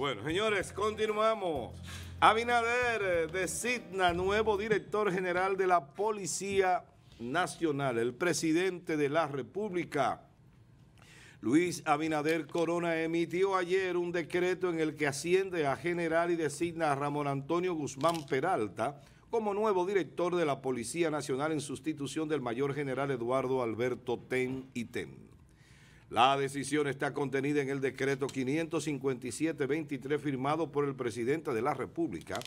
Bueno, señores, continuamos. Abinader eh, designa nuevo director general de la Policía Nacional. El presidente de la República, Luis Abinader Corona, emitió ayer un decreto en el que asciende a general y designa a Ramón Antonio Guzmán Peralta como nuevo director de la Policía Nacional en sustitución del mayor general Eduardo Alberto Ten y Ten. La decisión está contenida en el decreto 557-23 firmado por el presidente de la República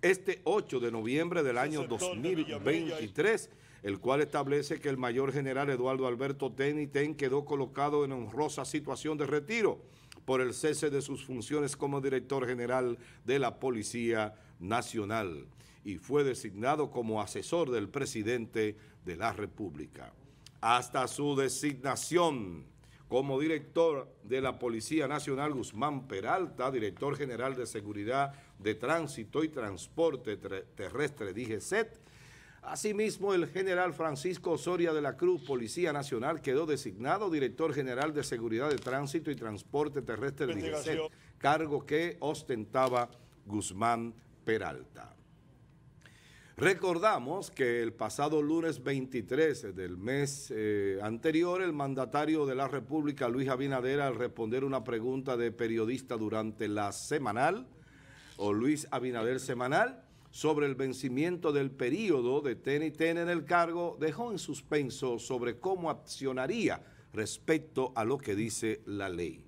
este 8 de noviembre del año 2023, el cual establece que el mayor general Eduardo Alberto Teniten quedó colocado en honrosa situación de retiro por el cese de sus funciones como director general de la Policía Nacional y fue designado como asesor del presidente de la República. Hasta su designación como director de la Policía Nacional Guzmán Peralta, director general de Seguridad de Tránsito y Transporte Terrestre, DGCET. Asimismo, el general Francisco Soria de la Cruz, Policía Nacional, quedó designado director general de Seguridad de Tránsito y Transporte Terrestre, DIGESET. cargo que ostentaba Guzmán Peralta. Recordamos que el pasado lunes 23 del mes eh, anterior, el mandatario de la República, Luis Abinader, al responder una pregunta de periodista durante la semanal, o Luis Abinader semanal, sobre el vencimiento del periodo de Ten y Ten en el cargo, dejó en suspenso sobre cómo accionaría respecto a lo que dice la ley.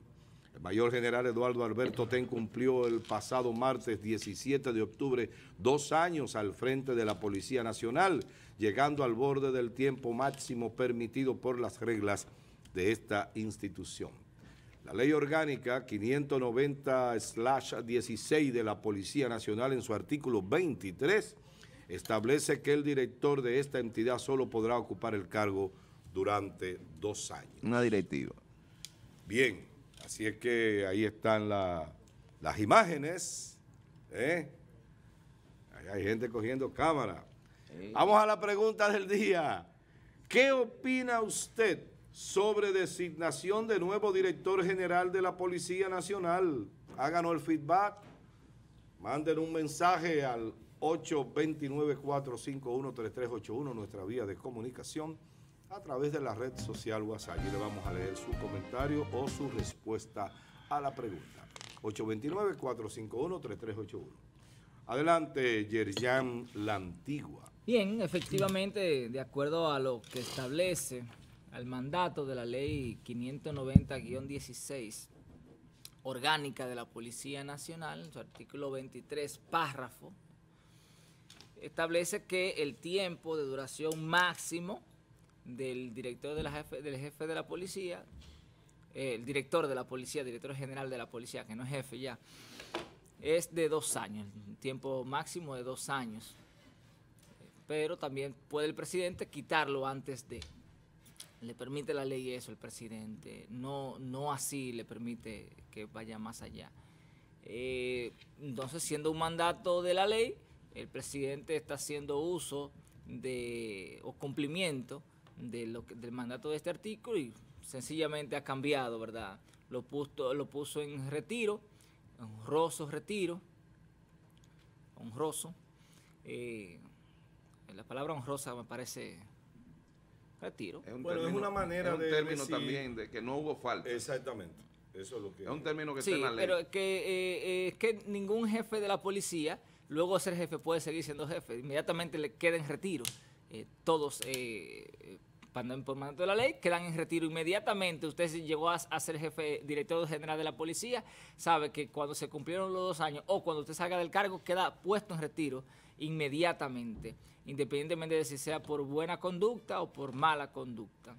El mayor general Eduardo Alberto Ten cumplió el pasado martes 17 de octubre dos años al frente de la Policía Nacional, llegando al borde del tiempo máximo permitido por las reglas de esta institución. La Ley Orgánica 590-16 de la Policía Nacional en su artículo 23 establece que el director de esta entidad solo podrá ocupar el cargo durante dos años. Una directiva. Bien. Así es que ahí están las imágenes. ¿eh? hay gente cogiendo cámara. Vamos a la pregunta del día. ¿Qué opina usted sobre designación de nuevo director general de la Policía Nacional? Háganos el feedback. Manden un mensaje al 829-451-3381, nuestra vía de comunicación a través de la red social WhatsApp. Y le vamos a leer su comentario o su respuesta a la pregunta. 829-451-3381. Adelante, Yerjan La Antigua. Bien, efectivamente, de acuerdo a lo que establece el mandato de la ley 590-16 orgánica de la Policía Nacional, su artículo 23, párrafo, establece que el tiempo de duración máximo del director de la jefe, del jefe de la policía, eh, el director de la policía, director general de la policía, que no es jefe ya, es de dos años, tiempo máximo de dos años. Pero también puede el presidente quitarlo antes de. Le permite la ley eso el presidente. No, no así le permite que vaya más allá. Eh, entonces, siendo un mandato de la ley, el presidente está haciendo uso de o cumplimiento de lo del mandato de este artículo y sencillamente ha cambiado, ¿verdad? Lo puso, lo puso en retiro, honroso retiro, honroso. Eh, la palabra honrosa me parece retiro. Es una manera un término también de que no hubo falta. Exactamente. Eso es lo que es un término que está en la ley. Pero que, eh, que ningún jefe de la policía, luego ser jefe, puede seguir siendo jefe. Inmediatamente le queda en retiro. Eh, todos eh, por mandato de la ley, quedan en retiro inmediatamente. Usted llegó a, ser jefe, director general de la policía, sabe que cuando se cumplieron los dos años o cuando usted salga del cargo, queda puesto en retiro inmediatamente, independientemente de si sea por buena conducta o por mala conducta.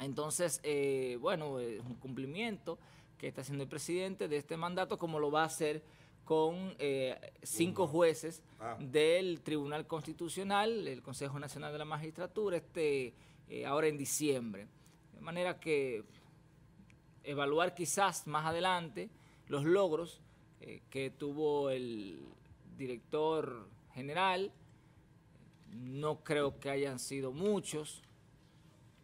Entonces, eh, bueno, es un cumplimiento que está haciendo el presidente de este mandato, como lo va a hacer con eh, cinco jueces ah. del Tribunal Constitucional, el Consejo Nacional de la Magistratura, este, eh, ahora en diciembre. De manera que evaluar quizás más adelante los logros eh, que tuvo el director general, no creo que hayan sido muchos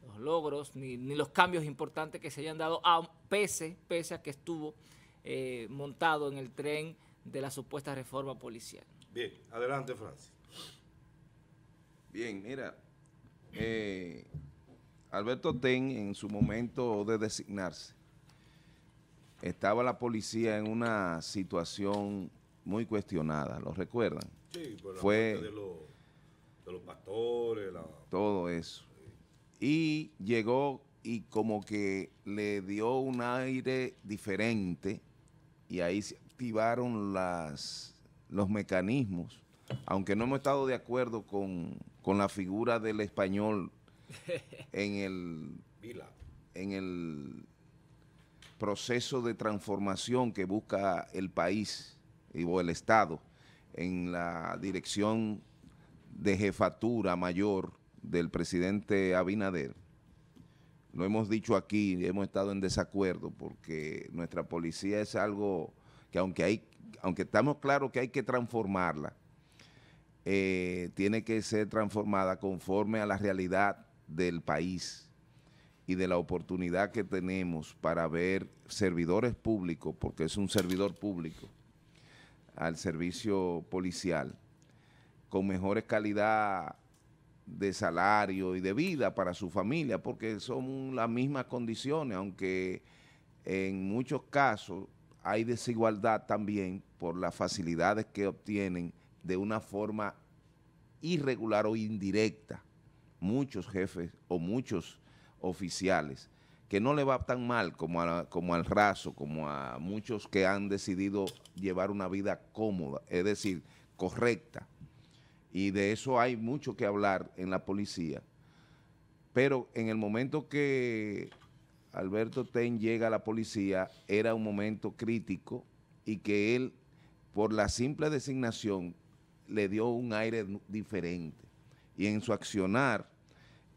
los logros ni, los cambios importantes que se hayan dado, a, pese a que estuvo montado en el tren de la supuesta reforma policial. Bien, adelante Francis. Bien, mira, eh, Alberto Ten en su momento de designarse, estaba la policía en una situación muy cuestionada, ¿lo recuerdan? Sí, por la Fue, de, los, pastores. La... Todo eso. Y llegó y como que le dio un aire diferente y ahí activaron las, los mecanismos, aunque no hemos estado de acuerdo con, la figura del español en el, en el proceso de transformación que busca el país o el Estado en la dirección de jefatura mayor del presidente Abinader. Lo hemos dicho aquí, hemos estado en desacuerdo porque nuestra policía es algo que aunque, hay, aunque estamos claros que hay que transformarla, eh, tiene que ser transformada conforme a la realidad del país y de la oportunidad que tenemos para ver servidores públicos, porque es un servidor público, al servicio policial, con mejores calidad de salario y de vida para su familia, porque son las mismas condiciones, aunque en muchos casos hay desigualdad también por las facilidades que obtienen de una forma irregular o indirecta muchos jefes o muchos oficiales que no le va tan mal como, al raso, como a muchos que han decidido llevar una vida cómoda, es decir, correcta. Y de eso hay mucho que hablar en la policía. Pero en el momento que Alberto Ten llega a la policía era un momento crítico y que él, por la simple designación, le dio un aire diferente. Y en su accionar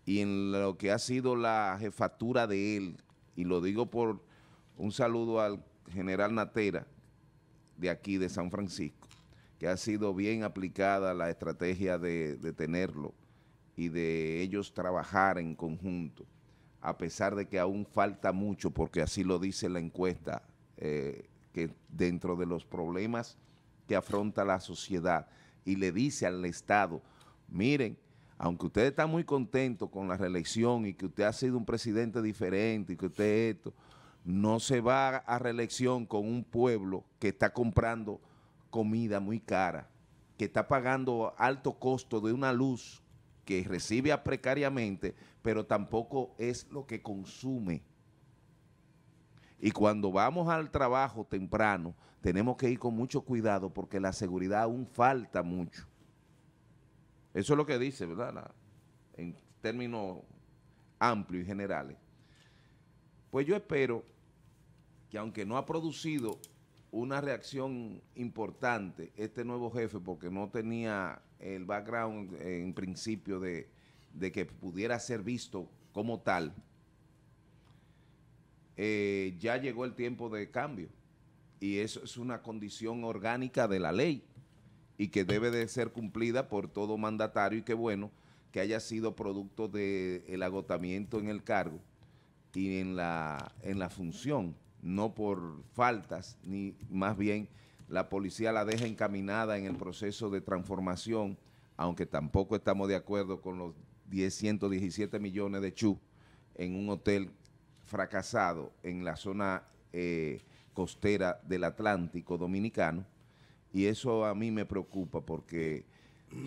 y en lo que ha sido la jefatura de él, y lo digo por un saludo al general Natera de aquí, de San Francisco, que ha sido bien aplicada la estrategia de, detenerlo tenerlo y de ellos trabajar en conjunto a pesar de que aún falta mucho, porque así lo dice la encuesta, eh, que dentro de los problemas que afronta la sociedad y le dice al Estado, miren, aunque usted está muy contento con la reelección y que usted ha sido un presidente diferente y que usted esto, no se va a reelección con un pueblo que está comprando comida muy cara, que está pagando alto costo de una luz que recibe precariamente, pero tampoco es lo que consume. Y cuando vamos al trabajo temprano, tenemos que ir con mucho cuidado porque la seguridad aún falta mucho. Eso es lo que dice, ¿verdad? en términos amplios y generales. Pues yo espero que aunque no ha producido una reacción importante este nuevo jefe porque no tenía el background eh, en principio de, que pudiera ser visto como tal, eh, ya llegó el tiempo de cambio. Y eso es una condición orgánica de la ley y que debe de ser cumplida por todo mandatario y que bueno que haya sido producto del el agotamiento en el cargo y en la, en la función, no por faltas, ni más bien la policía la deja encaminada en el proceso de transformación, aunque tampoco estamos de acuerdo con los 10, 117 millones de chu en un hotel fracasado en la zona eh, costera del Atlántico Dominicano. Y eso a mí me preocupa porque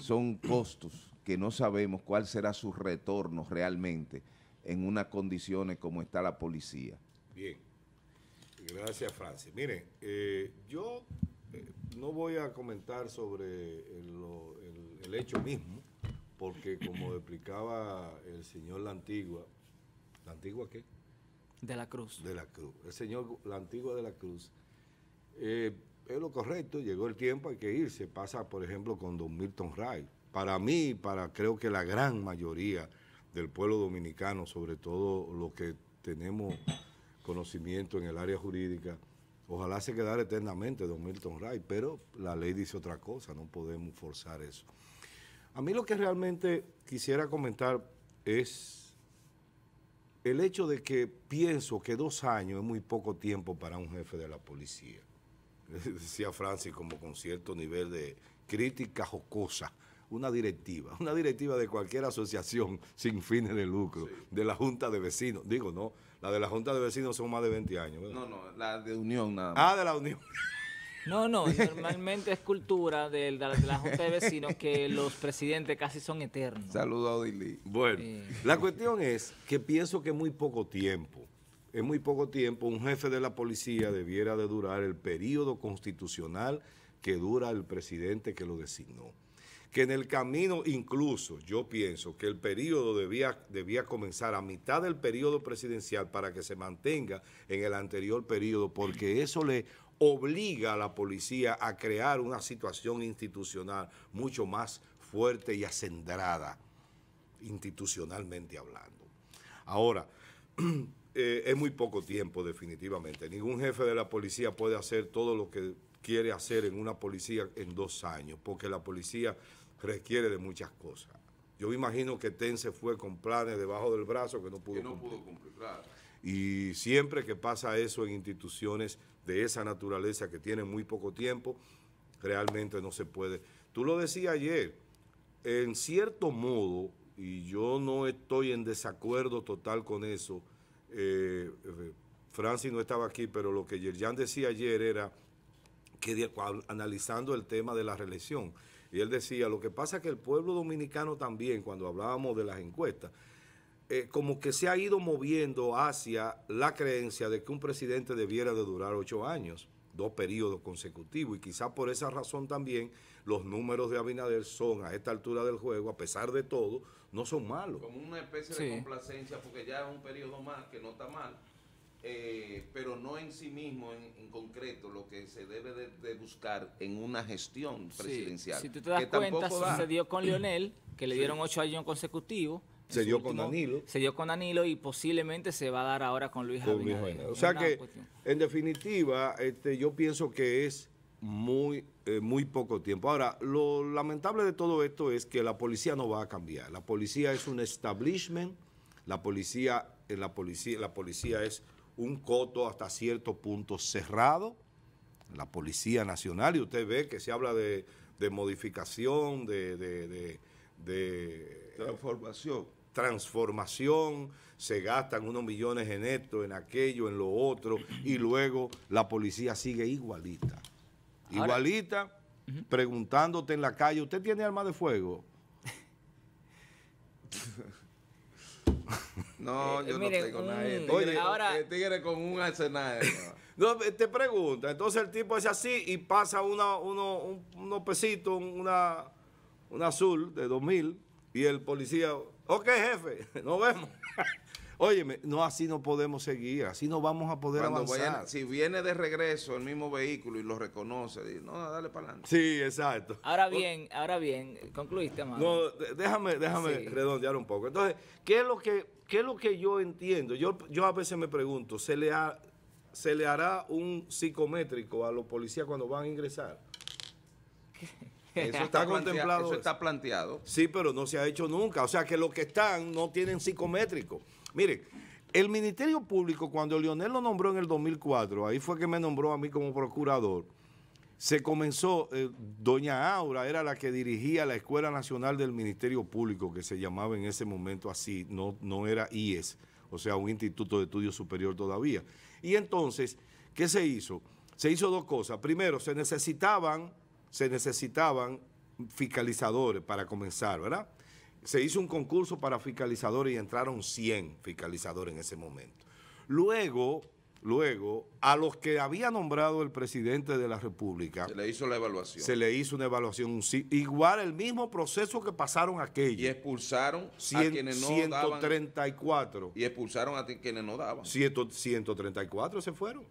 son costos que no sabemos cuál será su retorno realmente en unas condiciones como está la policía. Bien. Gracias, Francis. Miren, eh, yo no voy a comentar sobre el, hecho mismo, porque como explicaba el señor La Antigua, ¿La Antigua qué? De la Cruz. De la Cruz. El señor La Antigua de la Cruz. Eh, es lo correcto, llegó el tiempo, hay que irse. Pasa, por ejemplo, con Don Milton Ray. Para mí, para creo que la gran mayoría del pueblo dominicano, sobre todo los que tenemos conocimiento en el área jurídica, Ojalá se quedara eternamente Don Milton Ray, pero la ley dice otra cosa, no podemos forzar eso. A mí lo que realmente quisiera comentar es el hecho de que pienso que dos años es muy poco tiempo para un jefe de la policía. Decía Francis como con cierto nivel de crítica jocosa una directiva, una directiva de cualquier asociación sin fines de lucro, de la Junta de Vecinos. Digo, no, la de la Junta de Vecinos son más de 20 años. No, no, la de Unión nada Ah, de la Unión. No, no, normalmente es cultura de, la, Junta de Vecinos que los presidentes casi son eternos. Saludos a Bueno, la cuestión es que pienso que muy poco tiempo, en muy poco tiempo, un jefe de la policía debiera de durar el periodo constitucional que dura el presidente que lo designó que en el camino incluso yo pienso que el periodo debía, debía comenzar a mitad del periodo presidencial para que se mantenga en el anterior periodo, porque eso le obliga a la policía a crear una situación institucional mucho más fuerte y acendrada, institucionalmente hablando. Ahora, eh, es muy poco tiempo definitivamente. Ningún jefe de la policía puede hacer todo lo que quiere hacer en una policía en dos años, porque la policía requiere de muchas cosas. Yo me imagino que TEN se fue con planes debajo del brazo que no pudo cumplir. Y siempre que pasa eso en instituciones de esa naturaleza que tienen muy poco tiempo, realmente no se puede. Tú lo decías ayer, en cierto modo, y yo no estoy en desacuerdo total con eso, eh, eh, Francis no estaba aquí, pero lo que Yerjan decía ayer era que analizando el tema de la reelección, y él decía, lo que pasa es que el pueblo dominicano también, cuando hablábamos de las encuestas, eh, como que se ha ido moviendo hacia la creencia de que un presidente debiera de durar ocho años, dos periodos consecutivos, y quizás por esa razón también los números de Abinader son, a esta altura del juego, a pesar de todo, no son malos. Como una especie de complacencia, porque ya es un periodo más que no está mal. Eh, pero no en sí mismo, en, concreto, lo que se debe de, buscar en una gestión presidencial. Si tú te das cuenta, cuenta, dio con Lionel, que le dieron ocho años consecutivos. Se dio con Danilo. Se dio con Danilo y posiblemente se va a dar ahora con Luis con O sea que, en definitiva, este, yo pienso que es muy, eh, muy poco tiempo. Ahora, lo lamentable de todo esto es que la policía no va a cambiar. La policía es un establishment, la policía, eh, la policía, la policía es un coto hasta cierto punto cerrado, la Policía Nacional, y usted ve que se habla de, modificación, de, eh, transformación. transformación, se gastan unos millones en esto, en aquello, en lo otro, y luego la policía sigue igualita. igualita, preguntándote en la calle, ¿usted tiene arma de fuego? No, eh, eh, yo no tengo nada. estoy eh, tigre, con un arsenal. no, te pregunta. Entonces el tipo es así y pasa uno, un, unos pesitos, una, una azul de 2000 y el policía, ok jefe, nos vemos. Óyeme, no, así no podemos seguir, así no vamos a poder avanzar. si viene de regreso el mismo vehículo y lo reconoce, no, dale para adelante. Sí, exacto. Ahora bien, ahora bien, concluiste, Amado. No, déjame, déjame redondear un poco. Entonces, ¿qué es lo que, es lo que yo entiendo? Yo, yo a veces me pregunto, ¿se le, hará un psicométrico a los policías cuando van a ingresar? Eso está contemplado. Eso está planteado. Sí, pero no se ha hecho nunca. O sea que los que están no tienen psicométrico. Mire, el Ministerio Público, cuando Leonel lo nombró en el 2004, ahí fue que me nombró a mí como procurador, se comenzó, eh, doña Aura era la que dirigía la Escuela Nacional del Ministerio Público, que se llamaba en ese momento así, no, no era IES, o sea, un instituto de estudio superior todavía. Y entonces, ¿qué se hizo? Se hizo dos cosas. Primero, se necesitaban, se necesitaban fiscalizadores para comenzar, ¿verdad? se hizo un concurso para fiscalizadores y entraron 100 fiscalizadores en ese momento. Luego, luego, a los que había nombrado el presidente de la República... Se le hizo la evaluación. Se le hizo una evaluación. Igual el mismo proceso que pasaron aquellos. Y expulsaron a quienes no 134. y expulsaron a quienes no daban. 134 se fueron.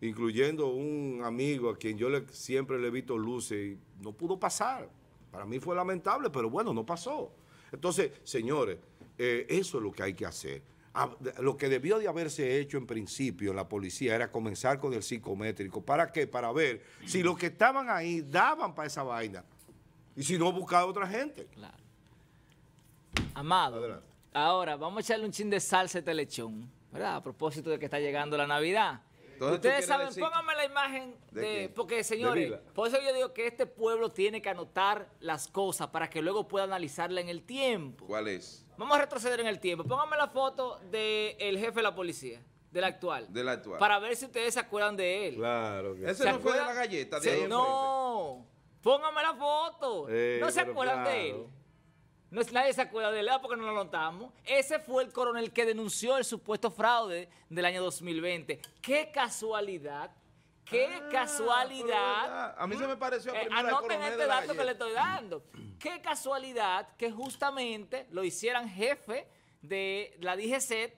Incluyendo un amigo a quien yo siempre le he visto luces y no pudo pasar para mí fue lamentable, pero bueno, no pasó. Entonces, señores, eh, eso es lo que hay que hacer. Ah, lo que debió de haberse hecho en principio la policía era comenzar con el psicométrico. ¿Para qué? Para ver si los que estaban ahí daban para esa vaina. Y si no, buscar otra gente. Claro. Amado, ahora vamos a echarle un chin de salsa a este lechón, ¿verdad? A propósito de que está llegando la Navidad. Ustedes saben, pónganme la imagen de, porque señores, por eso yo digo que este pueblo tiene que anotar las cosas para que luego pueda analizarla en el tiempo. ¿Cuál es? Vamos a retroceder en el tiempo. Pónganme la foto del el jefe de la policía. Del actual. Del actual. Para ver si ustedes se acuerdan de él. Claro. Que no fue de la galleta. De no. Pónganme la foto. Eh, no se acuerdan de él. No es nadie se acuerda de él, porque no lo notamos. Ese fue el coronel que denunció el supuesto fraude del año 2020. Qué casualidad. Qué ah, casualidad. A mí se me pareció. Eh, anoten este dato que le estoy dando. Qué casualidad que justamente lo hicieran jefe de la DGC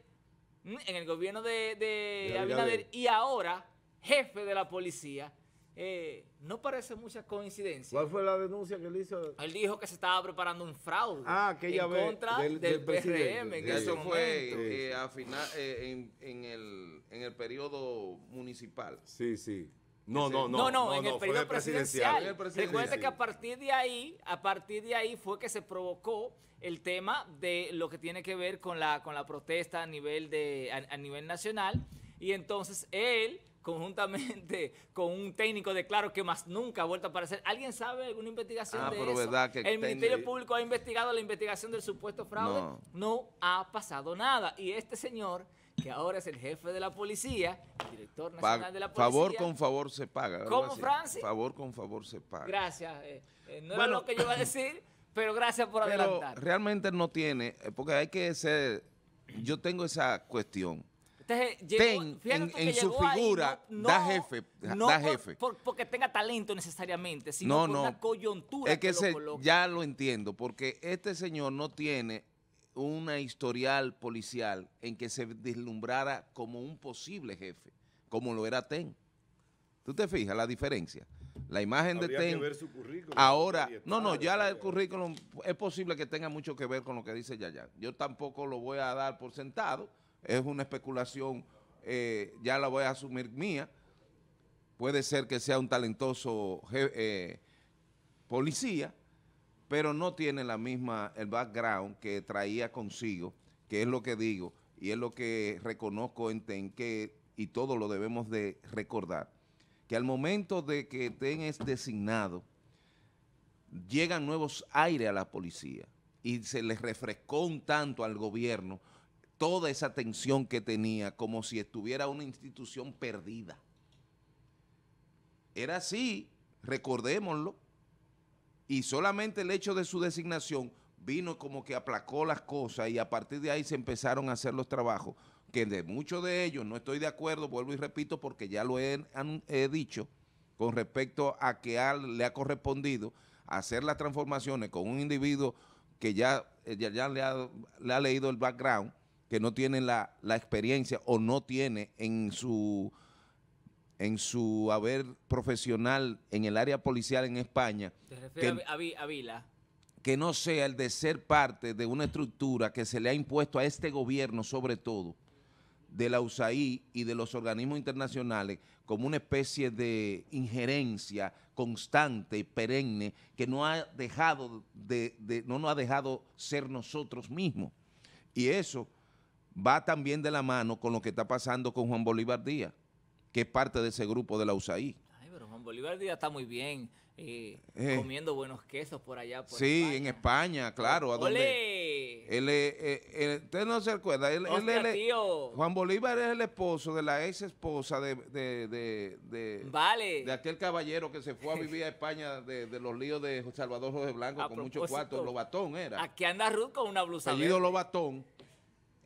mm, en el gobierno de, de Abinader y ahora jefe de la policía eh, no parece mucha coincidencia. ¿Cuál fue la denuncia que él hizo? Él dijo que se estaba preparando un fraude ah, en contra del, PRM. eso fue eh, final, eh, en, el, en el periodo municipal. Sí, sí. No, no, no. No, no, en el periodo presidencial. Recuerde que a partir de ahí, a partir de ahí fue que se provocó el tema de lo que tiene que ver con la, con la protesta a nivel, de, a nivel nacional. Y entonces él conjuntamente con un técnico de Claro que más nunca ha vuelto a aparecer. ¿Alguien sabe alguna investigación ah, de eso? el Ministerio Público ha investigado la investigación del supuesto fraude. No. ha pasado nada. Y este señor que ahora es el jefe de la policía, director nacional de la policía. Favor con favor se paga. ¿Cómo, Francis? Favor con favor se paga. Gracias. Eh, eh, no bueno. lo que yo iba a decir, pero gracias por adelantar. Realmente no tiene, eh, porque hay que ser, yo tengo esa cuestión. Ten en, en su figura da jefe, no jefe. porque tenga talento necesariamente, sino por una coyuntura. que, ya lo entiendo, porque este señor no tiene una historial policial en que se deslumbrara como un posible jefe, como lo era Ten. ¿Tú te fijas la diferencia? La imagen de Ten. ahora, no, no, ya la, el currículum es posible que tenga mucho que ver con lo que dice Yaya. Yo tampoco lo voy a dar por sentado es una especulación, eh, ya la voy a asumir mía, puede ser que sea un talentoso eh, policía, pero no tiene la misma, el background que traía consigo, que es lo que digo, y es lo que reconozco en que y todo lo debemos de recordar, que al momento de que Ten es designado, llegan nuevos aires a la policía y se les refrescó un tanto al gobierno toda esa tensión que tenía como si estuviera una institución perdida. Era así, recordémoslo, y solamente el hecho de su designación vino como que aplacó las cosas y a partir de ahí se empezaron a hacer los trabajos, que de muchos de ellos no estoy de acuerdo, vuelvo y repito, porque ya lo he, dicho con respecto a que le ha correspondido hacer las transformaciones con un individuo que ya, eh, ya, le ha leído el background, que no tiene la, experiencia o no tiene en su en su haber profesional en el área policial en España. ¿Te refieres que, a, Vila? Que no sea el de ser parte de una estructura que se le ha impuesto a este gobierno, sobre todo, de la USAID y de los organismos internacionales, como una especie de injerencia constante y perenne que no ha dejado de, de no nos ha dejado ser nosotros mismos. Y eso va también de la mano con lo que está pasando con Juan Bolívar Díaz, que es parte de ese grupo de la USAID. Ay, pero Juan Bolívar Díaz está muy bien, eh, eh. comiendo buenos quesos por allá. sí, en España, claro. A él, eh, eh, no se acuerda, Juan Bolívar es el esposo de la ex esposa de, de, de, de, vale. de aquel caballero que se fue a vivir a España de, los líos de Salvador José Blanco con muchos cuartos, Lobatón era. Aquí anda Ruth con una blusa. Lido Lobatón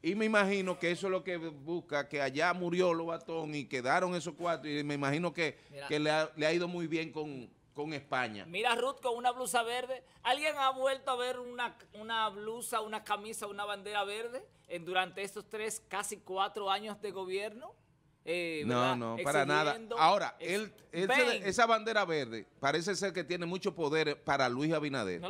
y me imagino que eso es lo que busca, que allá murió Lobatón y quedaron esos cuatro. Y me imagino que, le, ha, ido muy bien con, con, España. Mira Ruth con una blusa verde. ¿Alguien ha vuelto a ver una, una blusa, una camisa, una bandera verde en, durante estos tres, casi cuatro años de gobierno? Eh, no, no, para nada. Ahora, esa bandera verde parece ser que tiene mucho poder para Luis Abinader.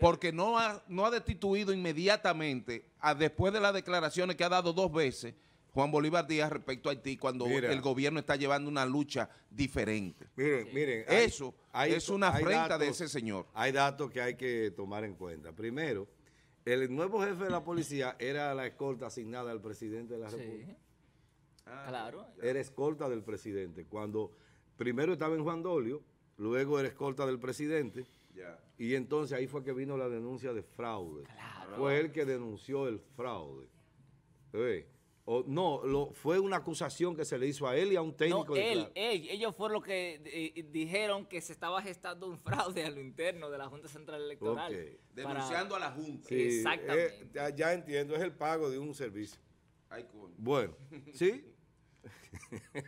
porque no ha, no ha destituido inmediatamente, a, después de las declaraciones que ha dado dos veces, Juan Bolívar Díaz respecto a Haití cuando el gobierno está llevando una lucha diferente. Miren, miren. Eso es una afrenta de ese señor. Hay datos que hay que tomar en cuenta. Primero, el nuevo jefe de la policía era la escolta asignada al presidente de la República. Ah, claro. Era escolta del presidente. Cuando primero estaba en Juan Dolio, luego era escolta del presidente. Y entonces ahí fue que vino la denuncia de fraude. Fue él que denunció el fraude. o, no, lo, fue una acusación que se le hizo a él y a un técnico. él, ellos fueron los que eh, dijeron que se estaba gestando un fraude a lo interno de la Junta Central Electoral. Denunciando a la Junta. Eh, Exactamente. ya entiendo, es el pago de un servicio. Bueno, sí, eh,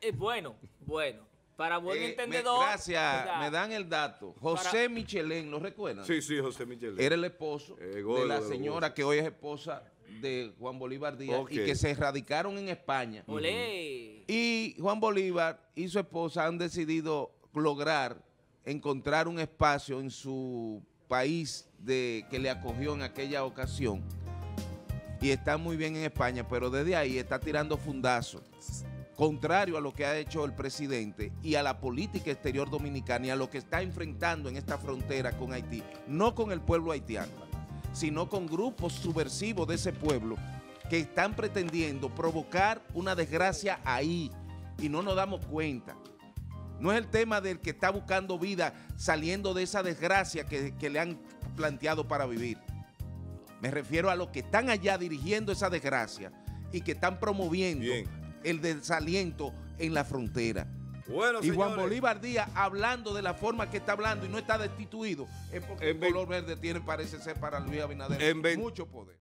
eh, bueno, bueno. Para buen eh, entendedor. gracias, me dan el dato. José Michelén, ¿lo recuerdan? Sí, sí, José Michelén. Era el esposo de la señora que hoy es esposa de Juan Bolívar Díaz y que se erradicaron en España. Y Juan Bolívar y su esposa han decidido lograr encontrar un espacio en su país de, que le acogió en aquella ocasión y está muy bien en España, pero desde ahí está tirando fundazos, contrario a lo que ha hecho el presidente y a la política exterior dominicana y a lo que está enfrentando en esta frontera con Haití, no con el pueblo haitiano, sino con grupos subversivos de ese pueblo que están pretendiendo provocar una desgracia ahí y no nos damos cuenta. No es el tema del que está buscando vida saliendo de esa desgracia que, que le han planteado para vivir. Me refiero a los que están allá dirigiendo esa desgracia y que están promoviendo el desaliento en la frontera. Bueno, y Juan Bolívar Díaz hablando de la forma que está hablando y no está destituido es porque el color verde tiene parece ser para Luis Abinader mucho poder.